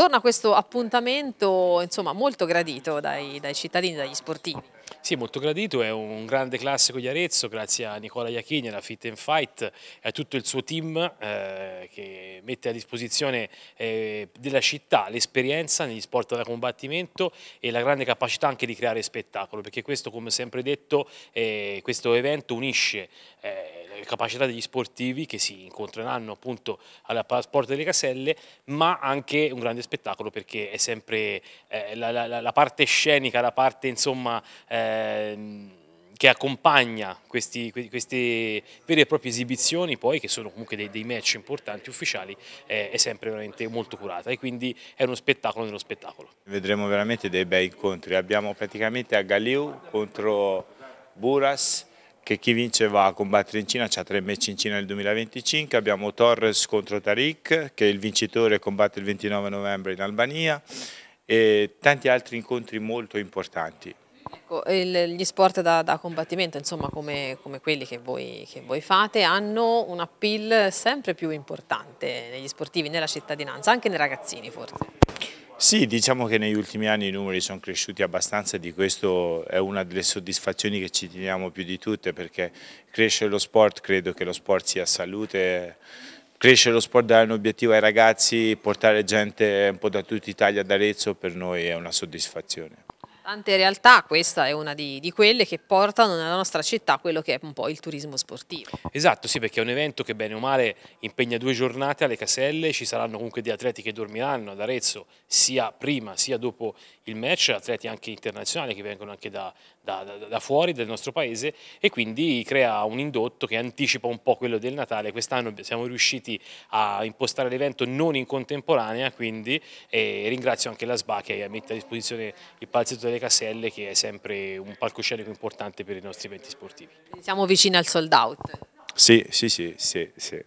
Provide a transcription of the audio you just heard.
Torna questo appuntamento insomma, molto gradito dai, dai cittadini, dagli sportivi. Sì, molto gradito, è un grande classico di Arezzo, grazie a Nicola Iachini, alla Fit and Fight e a tutto il suo team eh, che mette a disposizione eh, della città l'esperienza negli sport da combattimento e la grande capacità anche di creare spettacolo, perché questo, come sempre detto, eh, questo evento unisce eh, le capacità degli sportivi che si incontreranno appunto alla Sport delle Caselle, ma anche un grande spettacolo spettacolo perché è sempre eh, la, la, la, parte scenica, la parte insomma... Eh, che accompagna questi, queste vere e proprie esibizioni poi che sono comunque dei, dei match importanti ufficiali eh, è sempre veramente molto curata e quindi è uno spettacolo nello spettacolo. Vedremo veramente dei bei incontri, abbiamo praticamente a Galiu contro Buras che chi vince va a combattere in Cina, c'ha tre match in Cina nel 2025, abbiamo Torres contro Tariq che è il vincitore combatte il 29 novembre in Albania e tanti altri incontri molto importanti. Ecco, il, gli sport da, da combattimento, insomma, come, come quelli che voi, che voi, fate, hanno un appeal sempre più importante negli sportivi, nella cittadinanza, anche nei ragazzini forse. Sì, diciamo che negli ultimi anni i numeri sono cresciuti abbastanza e di questo è una delle soddisfazioni che ci teniamo più di tutte perché cresce lo sport, credo che lo sport sia salute, crescere lo sport, dare un obiettivo ai ragazzi, portare gente un po' da tutta Italia ad Arezzo per noi è una soddisfazione. Tante realtà, questa è una di, di, quelle che portano nella nostra città quello che è un po' il turismo sportivo. Esatto, sì, perché è un evento che bene o male impegna due giornate alle caselle, ci saranno comunque dei atleti che dormiranno ad Arezzo sia prima sia dopo il match, atleti anche internazionali che vengono anche da, da, da, da fuori del nostro paese e quindi crea un indotto che anticipa un po' quello del Natale. Quest'anno siamo riusciti a impostare l'evento non in contemporanea, quindi ringrazio anche la SBA che mette a disposizione il palazzetto delle Caselle che è sempre un palcoscenico importante per i nostri eventi sportivi. Siamo vicini al sold out? Sì, sì, sì, sì. sì.